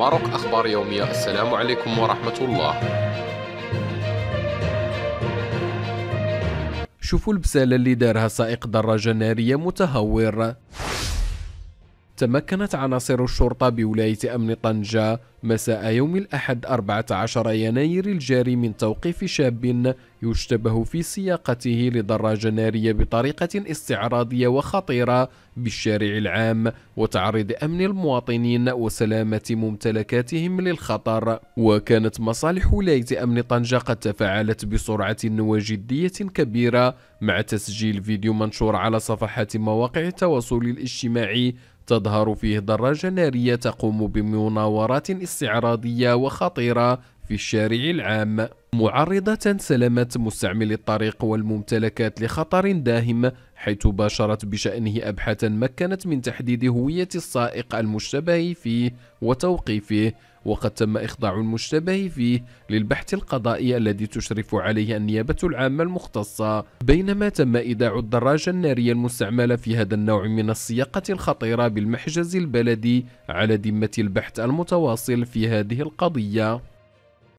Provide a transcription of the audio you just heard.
ماروك أخبار يومية السلام عليكم ورحمة الله شوفوا البسالة اللي دارها سائق دراجة نارية متهور تمكنت عناصر الشرطة بولاية أمن طنجة مساء يوم الأحد 14 يناير الجاري من توقيف شاب يشتبه في سياقته لدراجة نارية بطريقة استعراضية وخطيرة بالشارع العام وتعرض أمن المواطنين وسلامة ممتلكاتهم للخطر وكانت مصالح ولاية أمن طنجة قد تفاعلت بسرعة وجدية كبيرة مع تسجيل فيديو منشور على صفحات مواقع التواصل الاجتماعي تظهر فيه دراجة نارية تقوم بمناورات استعراضية وخطيرة في الشارع العام معرضة سلامة مستعمل الطريق والممتلكات لخطر داهم حيث باشرت بشأنه أبحاثا مكنت من تحديد هوية السائق المشتبه فيه وتوقيفه وقد تم إخضاع المشتبه فيه للبحث القضائي الذي تشرف عليه النيابة العامة المختصة بينما تم إيداع الدراجة النارية المستعملة في هذا النوع من السياقة الخطيرة بالمحجز البلدي على ذمة البحث المتواصل في هذه القضية